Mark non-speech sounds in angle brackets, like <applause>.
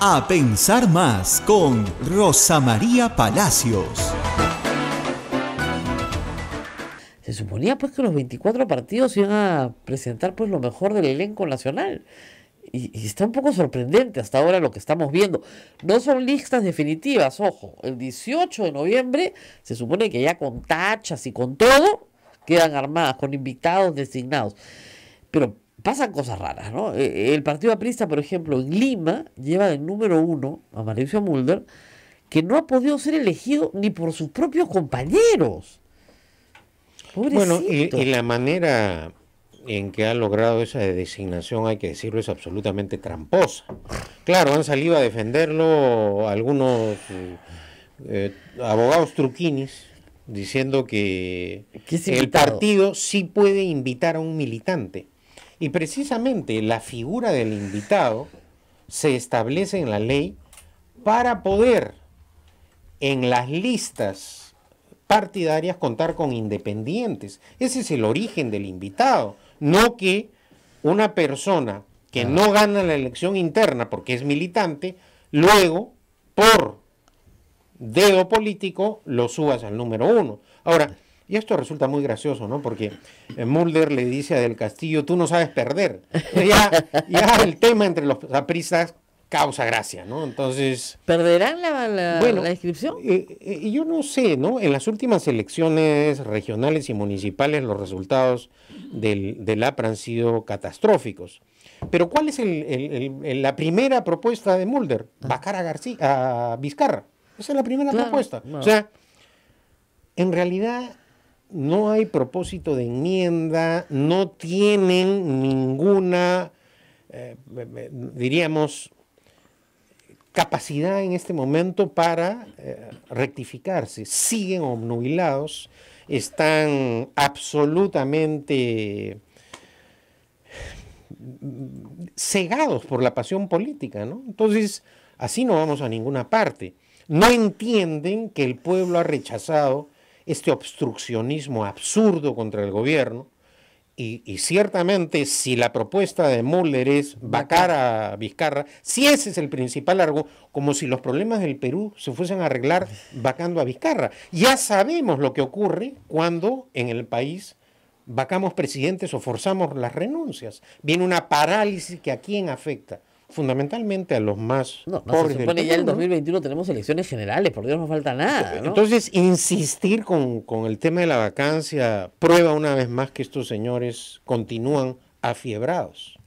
A Pensar Más con Rosa María Palacios. Se suponía pues que los 24 partidos iban a presentar pues lo mejor del elenco nacional. Y, y, está un poco sorprendente hasta ahora lo que estamos viendo. No son listas definitivas, ojo. El 18 de noviembre se supone que ya con tachas y con todo quedan armadas, con invitados designados. Pero pasan cosas raras, ¿no? Eh, el Partido Aprista, por ejemplo, en Lima, lleva el número uno a Mauricio Mulder, que no ha podido ser elegido ni por sus propios compañeros. Bueno, y, la manera en que ha logrado esa designación, hay que decirlo, es absolutamente tramposa. Claro, han salido a defenderlo algunos eh, abogados truquinis diciendo que el partido sí puede invitar a un militante. Y precisamente la figura del invitado se establece en la ley para poder en las listas partidarias contar con independientes. Ese es el origen del invitado, no que una persona que no gana la elección interna porque es militante, luego, por dedo político, lo subas al número uno. Ahora, y esto resulta muy gracioso, ¿no? Porque eh, Mulder le dice a Del Castillo, tú no sabes perder. <laughs> Ya, el tema entre los apristas causa gracia, ¿no? Entonces... ¿Perderán la, la, inscripción? Eh, eh, yo no sé, ¿no? En las últimas elecciones regionales y municipales los resultados del, APRA han sido catastróficos. Pero ¿cuál es la primera propuesta de Mulder? Ah. Bajar a, García, a Vizcarra. Esa es la primera propuesta. O sea, en realidad no hay propósito de enmienda, no tienen ninguna, eh, diríamos, capacidad en este momento para eh, rectificarse. Siguen obnubilados, están absolutamente cegados por la pasión política, Entonces, así no vamos a ninguna parte. No entienden que el pueblo ha rechazado este obstruccionismo absurdo contra el gobierno. Y, ciertamente, si la propuesta de Müller es vacar a Vizcarra, si ese es el principal argumento, como si los problemas del Perú se fuesen a arreglar vacando a Vizcarra. Ya sabemos lo que ocurre cuando en el país vacamos presidentes o forzamos las renuncias. Viene una parálisis que a quién afecta fundamentalmente a los más no, no Se supone ya en 2021 tenemos elecciones generales, por Dios no falta nada. Entonces, insistir con, con el tema de la vacancia prueba una vez más que estos señores continúan afiebrados.